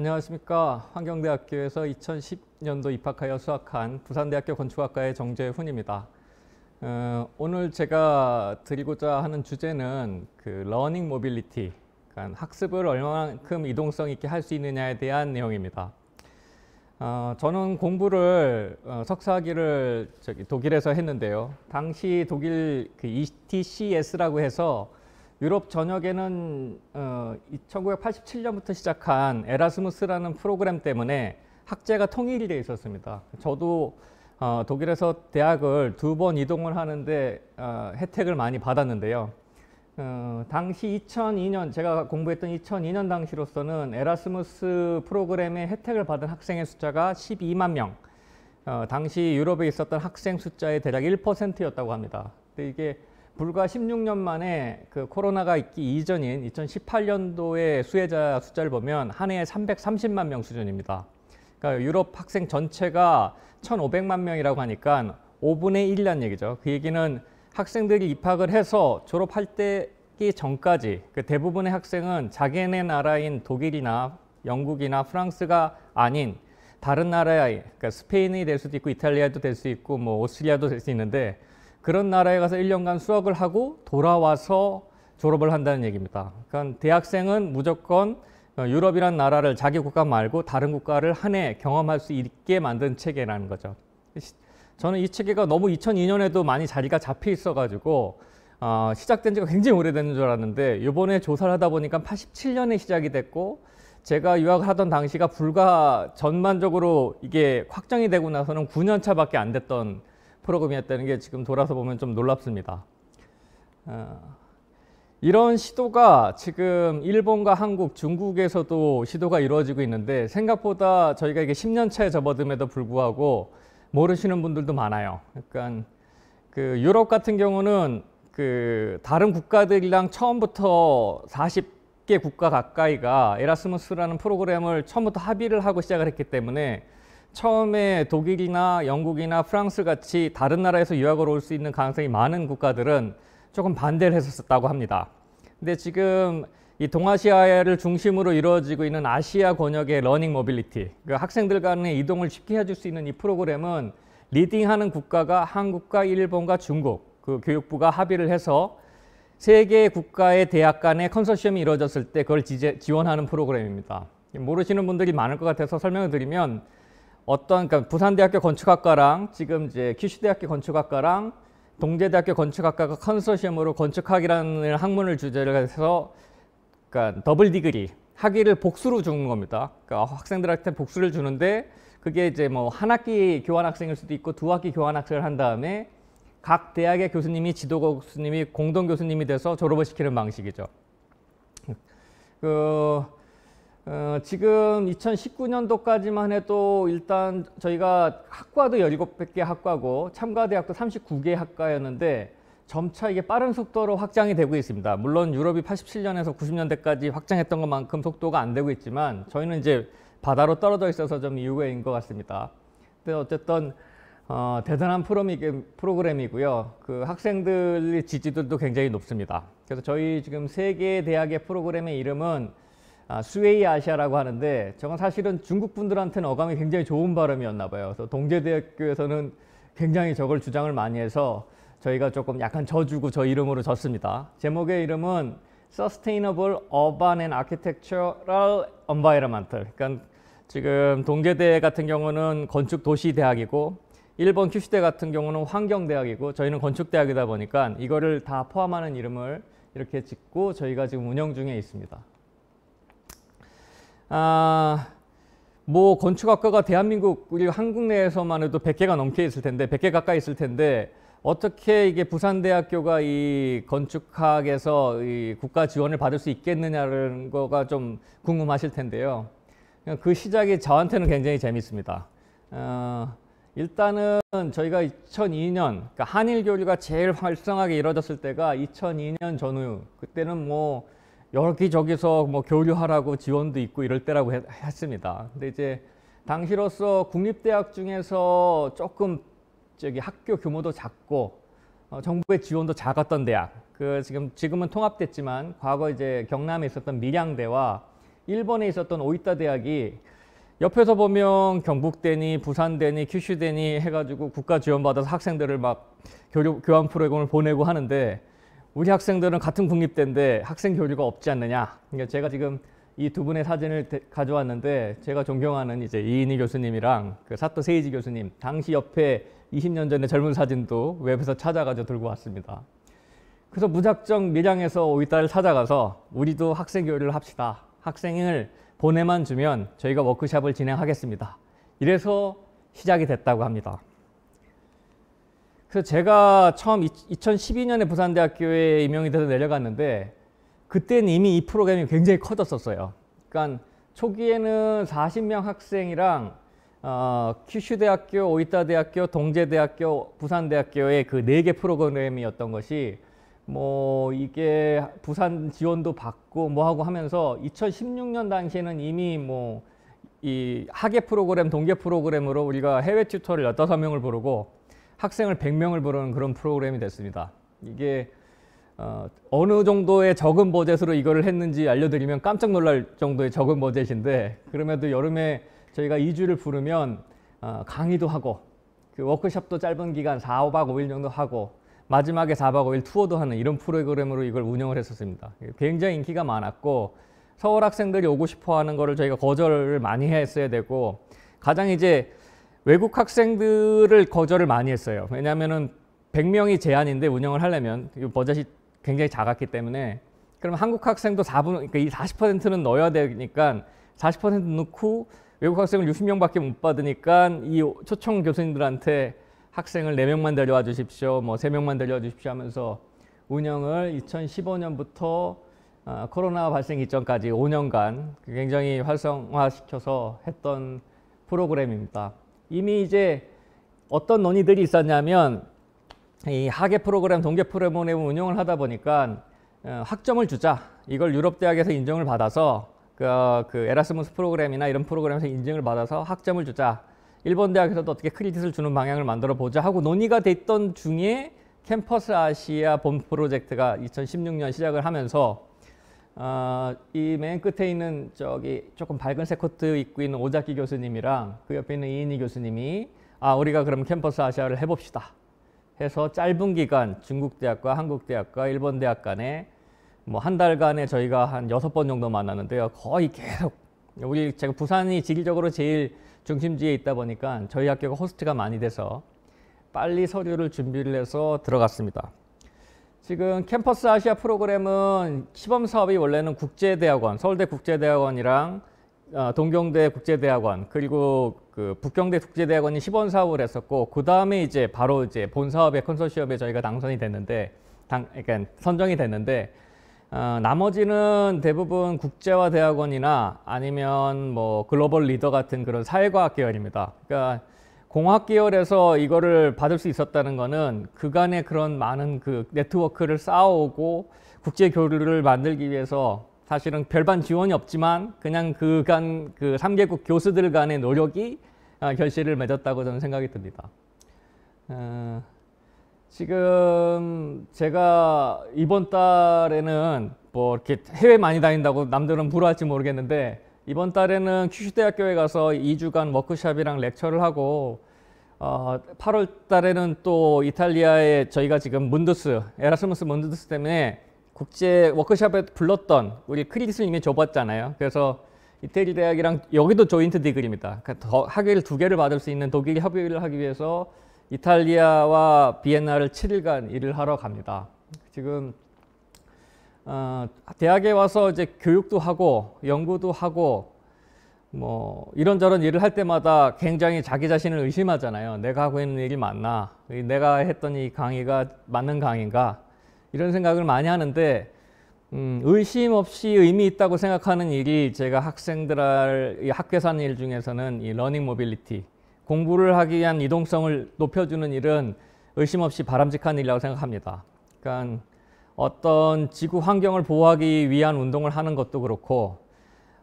안녕하십니까. 환경대학교에서 2010년도 입학하여 수학한 부산대학교 건축학과의 정재훈입니다. 어, 오늘 제가 드리고자 하는 주제는 그 러닝 모빌리티, 그러니까 학습을 얼마만큼 이동성 있게 할 수 있느냐에 대한 내용입니다. 어, 저는 공부를 어, 석사학위를 저기 독일에서 했는데요. 당시 독일 그 ETCS라고 해서 유럽 전역에는 어, 1987년부터 시작한 에라스무스라는 프로그램 때문에 학제가 통일이 되어 있었습니다. 저도 어, 독일에서 대학을 두 번 이동을 하는데 어, 혜택을 많이 받았는데요. 어, 당시 2002년 제가 공부했던 2002년 당시로서는 에라스무스 프로그램의 혜택을 받은 학생의 숫자가 12만 명. 어, 당시 유럽에 있었던 학생 숫자의 대략 1%였다고 합니다. 근데 이게 불과 16년 만에 그 코로나가 있기 이전인 2018년도의 수혜자 숫자를 보면 한 해에 330만 명 수준입니다. 그러니까 유럽 학생 전체가 1,500만 명이라고 하니까 5분의 1란 얘기죠. 그 얘기는 학생들이 입학을 해서 졸업할 때기 전까지 그 대부분의 학생은 자기네 나라인 독일이나 영국이나 프랑스가 아닌 다른 나라의 그러니까 스페인이 될 수도 있고 이탈리아도 될 수 있고 뭐 오스트리아도 될 수 있는데 그런 나라에 가서 1년간 수학을 하고 돌아와서 졸업을 한다는 얘기입니다. 그러니까 대학생은 무조건 어, 유럽이란 나라를 자기 국가 말고 다른 국가를 한 해 경험할 수 있게 만든 체계라는 거죠. 저는 이 체계가 너무 2002년에도 많이 자리가 잡혀 있어가지고 어, 시작된 지가 굉장히 오래된 줄 알았는데 이번에 조사를 하다 보니까 87년에 시작이 됐고 제가 유학을 하던 당시가 불과 전반적으로 이게 확정이 되고 나서는 9년 차밖에 안 됐던 프로그램이었다는 게 지금 돌아서 보면 좀 놀랍습니다. 어, 이런 시도가 지금 일본과 한국, 중국에서도 시도가 이루어지고 있는데 생각보다 저희가 이게 10년 차에 접어듦에도 불구하고 모르시는 분들도 많아요. 그러그 유럽 같은 경우는 그 다른 국가들이랑 처음부터 40개 국가 가까이가 에라스무스라는 프로그램을 처음부터 합의를 하고 시작을 했기 때문에 처음에 독일이나 영국이나 프랑스 같이 다른 나라에서 유학을 올 수 있는 가능성이 많은 국가들은 조금 반대를 했었다고 합니다. 근데 지금 이 동아시아를 중심으로 이루어지고 있는 아시아 권역의 러닝 모빌리티, 그 학생들 간의 이동을 쉽게 해줄 수 있는 이 프로그램은 리딩하는 국가가 한국과 일본과 중국, 그 교육부가 합의를 해서 세 개의 국가의 대학 간의 컨소시엄이 이루어졌을 때 그걸 지제, 지원하는 프로그램입니다. 모르시는 분들이 많을 것 같아서 설명을 드리면 어떤 그러니까 부산대학교 건축학과랑 지금 이제 키슈대학교 건축학과랑 동재대학교 건축학과가 컨소시엄으로 건축학이라는 학문을 주제로 해서 그러니까 더블 디그리 학위를 복수로 주는 겁니다. 그러니까 학생들한테 복수를 주는데 그게 이제 뭐 한 학기 교환 학생일 수도 있고 두 학기 교환 학생을 한 다음에 각 대학의 교수님이 지도 교수님이 공동 교수님이 돼서 졸업을 시키는 방식이죠. 그 어, 지금 2019년도까지만 해도 일단 저희가 학과도 17개 학과고 참가대학도 39개 학과였는데 점차 이게 빠른 속도로 확장이 되고 있습니다. 물론 유럽이 87년에서 90년대까지 확장했던 것만큼 속도가 안 되고 있지만 저희는 이제 바다로 떨어져 있어서 좀 이유가 있는 것 같습니다. 근데 어쨌든 어, 대단한 프로그램이고요. 그 학생들의 지지들도 굉장히 높습니다. 그래서 저희 지금 세계 대학의 프로그램의 이름은 아, 스웨이 아시아라고 하는데 저건 사실은 중국 분들한테는 어감이 굉장히 좋은 발음이었나 봐요. 그래서 동제대학교에서는 굉장히 저걸 주장을 많이 해서 저희가 조금 약간 저주고저 이름으로 졌습니다. 제목의 이름은 Sustainable Urban and Architectural Environment. 그러니까 지금 동계대 같은 경우는 건축 도시 대학이고 일본 큐시대 같은 경우는 환경 대학이고 저희는 건축 대학이다 보니까 이거를 다 포함하는 이름을 이렇게 짓고 저희가 지금 운영 중에 있습니다. 아, 뭐 건축학과가 대한민국 우리 한국 내에서만 해도 100개가 넘게 있을 텐데 100개 가까이 있을 텐데 어떻게 이게 부산대학교가 이 건축학에서 이 국가 지원을 받을 수 있겠느냐는 거가 좀 궁금하실 텐데요. 그 시작이 저한테는 굉장히 재밌습니다. 어, 일단은 저희가 2002년 그러니까 한일 교류가 제일 활성하게 이루어졌을 때가 2002년 전후 그때는 뭐 여기저기서 뭐 교류하라고 지원도 있고 이럴 때라고 했습니다. 근데 이제 당시로서 국립대학 중에서 조금 저기 학교 규모도 작고 어, 정부의 지원도 작았던 대학. 그 지금 지금은 통합됐지만 과거 이제 경남에 있었던 밀양대와 일본에 있었던 오이타 대학이 옆에서 보면 경북대니 부산대니 큐슈대니 해가지고 국가 지원 받아서 학생들을 막 교류 교환 프로그램을 보내고 하는데 우리 학생들은 같은 국립대인데 학생 교류가 없지 않느냐. 그러니까 제가 지금 이 두 분의 사진을 데, 가져왔는데 제가 존경하는 이제 이인희 교수님이랑 그 사토 세이지 교수님 당시 옆에 20년 전에 젊은 사진도 웹에서 찾아가지고 들고 왔습니다. 그래서 무작정 밀양에서 오이따를 찾아가서 우리도 학생 교류를 합시다. 학생을 보내만 주면 저희가 워크샵을 진행하겠습니다. 이래서 시작이 됐다고 합니다. 그래서 제가 처음 2012년에 부산대학교에 임용이 돼서 내려갔는데 그때는 이미 이 프로그램이 굉장히 커졌었어요. 그러니까 초기에는 40명 학생이랑 어, 큐슈대학교, 오이타대학교, 동제대학교, 부산대학교의 그 네 개 프로그램이었던 것이 뭐 이게 부산 지원도 받고 뭐 하고 하면서 2016년 당시에는 이미 뭐이 학예 프로그램, 동계 프로그램으로 우리가 해외 튜터를 15명을 부르고 학생을 100명을 부르는 그런 프로그램이 됐습니다. 이게 어, 어느 정도의 적은 버젯으로 이거를 했는지 알려드리면 깜짝 놀랄 정도의 적은 버젯인데 그럼에도 여름에 저희가 2주를 부르면 어, 강의도 하고 그 워크숍도 짧은 기간 4, 5박 5일 정도 하고 마지막에 4박 5일 투어도 하는 이런 프로그램으로 이걸 운영을 했었습니다. 굉장히 인기가 많았고 서울 학생들이 오고 싶어 하는 거를 저희가 거절을 많이 했어야 되고 가장 이제 외국 학생들을 거절을 많이 했어요. 왜냐하면은 100명이 제한인데 운영을 하려면 이버젓이 굉장히 작았기 때문에 그럼 한국 학생도 4분 그러니까 이 40%는 넣어야 되니까 40% 넣고 외국 학생을 60명밖에 못 받으니까 이 초청 교수님들한테 학생을 4명만 데려와 주십시오. 뭐 3명만 데려와 주십시오 하면서 운영을 2015년부터 어, 코로나 발생 이전까지 5년간 굉장히 활성화시켜서 했던 프로그램입니다. 이미 이제 어떤 논의들이 있었냐면 이 학예 프로그램, 동계 프로그램을 운영을 하다 보니까 어, 학점을 주자. 이걸 유럽 대학에서 인정을 받아서 그, 어, 그 에라스무스 프로그램이나 이런 프로그램에서 인증을 받아서 학점을 주자. 일본 대학에서도 어떻게 크리딧을 주는 방향을 만들어 보자 하고 논의가 됐던 중에 캠퍼스 아시아 본 프로젝트가 2016년 시작을 하면서 어, 아, 이 맨 끝에 있는 저기 조금 밝은색 코트 입고 있는 오자키 교수님이랑 그 옆에 있는 이인희 교수님이 아 우리가 그럼 캠퍼스 아시아를 해봅시다 해서 짧은 기간 중국 대학과 한국 대학과 일본 대학 간에 뭐 한 달간에 저희가 한 여섯 번 정도 만났는데요 거의 계속 우리 제가 부산이 지리적으로 제일 중심지에 있다 보니까 저희 학교가 호스트가 많이 돼서 빨리 서류를 준비를 해서 들어갔습니다. 지금 캠퍼스 아시아 프로그램은 시범 사업이 원래는 국제대학원, 서울대 국제대학원이랑 어, 동경대 국제대학원 그리고 그 북경대 국제대학원이 시범 사업을 했었고 그 다음에 이제 바로 이제 본 사업의 컨소시엄에 저희가 당선이 됐는데 당 그러니까 선정이 됐는데 어, 나머지는 대부분 국제화 대학원이나 아니면 뭐 글로벌 리더 같은 그런 사회과학 계열입니다. 그러니까 공학 계열에서 이거를 받을 수 있었다는 거는 그간의 그런 많은 그 네트워크를 쌓아오고 국제 교류를 만들기 위해서 사실은 별반 지원이 없지만 그냥 그간 그 3개국 교수들 간의 노력이 어, 결실을 맺었다고 저는 생각이 듭니다. 어, 지금 제가 이번 달에는 뭐 이렇게 해외 많이 다닌다고 남들은 부러할지 모르겠는데 이번 달에는 큐슈 대학교에 가서 2주간 워크샵이랑 렉처를 하고 어, 8월 달에는 또 이탈리아에 저희가 지금 문드스 에라스무스 문드스 때문에 국제 워크샵에 불렀던 우리 크리스님이 줘봤잖아요. 그래서 이태리 대학이랑 여기도 조인트 디그리입니다. 그러니까 더 학위를 두 개를 받을 수 있는 독일 협의를 하기 위해서 이탈리아와 비엔나를 7일간 일을 하러 갑니다. 지금 어, 대학에 와서 이제 교육도 하고 연구도 하고 뭐 이런저런 일을 할 때마다 굉장히 자기 자신을 의심하잖아요. 내가 하고 있는 일이 맞나? 내가 했던 이 강의가 맞는 강의인가? 이런 생각을 많이 하는데 음, 의심 없이 의미 있다고 생각하는 일이 제가 학생들 할 학교에서 는일 중에서는 이 러닝 모빌리티 공부를 하기 위한 이동성을 높여주는 일은 의심 없이 바람직한 일이라고 생각합니다. 그러니까 어떤 지구 환경을 보호하기 위한 운동을 하는 것도 그렇고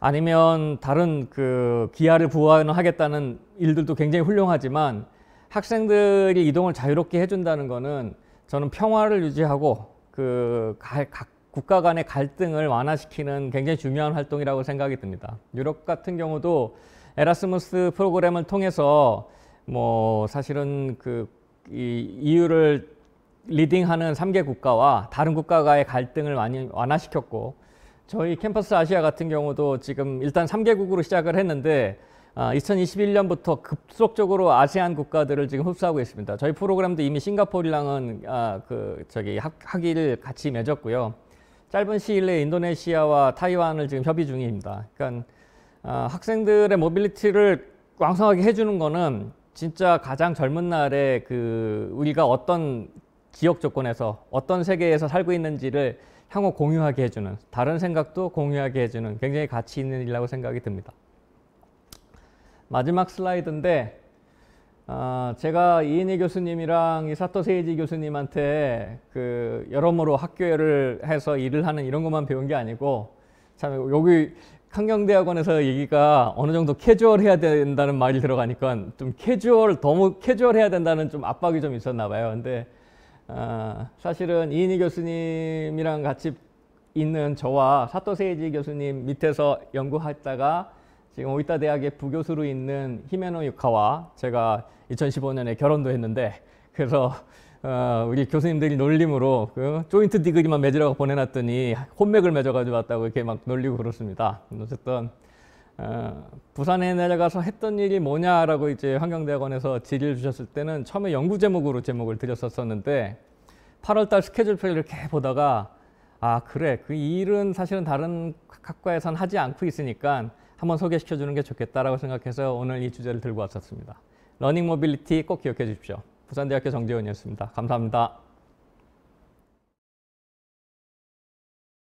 아니면 다른 그 기아를 부호하겠다는 일들도 굉장히 훌륭하지만 학생들이 이동을 자유롭게 해준다는 거는 저는 평화를 유지하고 그 각 국가 간의 갈등을 완화시키는 굉장히 중요한 활동이라고 생각이 듭니다. 유럽 같은 경우도 에라스무스 프로그램을 통해서 뭐 사실은 그이 이유를 리딩하는 3개 국가와 다른 국가와의 갈등을 많이 완화시켰고 저희 캠퍼스 아시아 같은 경우도 지금 일단 3개국으로 시작을 했는데 2021년부터 아, 급속적으로 아세안 국가들을 지금 흡수하고 있습니다. 저희 프로그램도 이미 싱가포르랑은 아, 그 저기 학, 학위를 같이 맺었고요. 짧은 시일 내에 인도네시아와 타이완을 지금 협의 중입니다. 그러니까 아, 학생들의 모빌리티를 왕성하게 해주는 거는 진짜 가장 젊은 날에 그 우리가 어떤 기억 조건에서 어떤 세계에서 살고 있는지를 향후 공유하게 해주는 다른 생각도 공유하게 해주는 굉장히 가치 있는 일이라고 생각이 듭니다. 마지막 슬라이드인데 어, 제가 이인희 교수님이랑 이 사토 세이지 교수님한테 그 여러모로 학교를 해서 일을 하는 이런 것만 배운 게 아니고 참 여기 한경대학원에서 얘기가 어느 정도 캐주얼해야 된다는 말이 들어가니까 좀 캐주얼 너무 캐주얼해야 된다는 좀 압박이 좀 있었나 봐요. 근데 어, 사실은 이인희 교수님이랑 같이 있는 저와 사토 세이지 교수님 밑에서 연구했다가 지금 오이타 대학의 부교수로 있는 히메노 유카와 제가 2015년에 결혼도 했는데 그래서 어, 우리 교수님들이 놀림으로 그 조인트 디그리만 맺으라고 보내놨더니 혼맥을 맺어가지고 왔다고 이렇게 막 놀리고 그렇습니다. 어쨌든 어, 부산에 내려가서 했던 일이 뭐냐라고 이제 환경대학원에서 질의를 주셨을 때는 처음에 연구 제목으로 제목을 드렸었었는데 8월달 스케줄표를 이렇게 보다가 아 그래 그 일은 사실은 다른 학과에선 하지 않고 있으니까 한번 소개시켜 주는 게 좋겠다라고 생각해서 오늘 이 주제를 들고 왔었습니다. 러닝 모빌리티 꼭 기억해 주십시오. 부산대학교 정재원이었습니다. 감사합니다.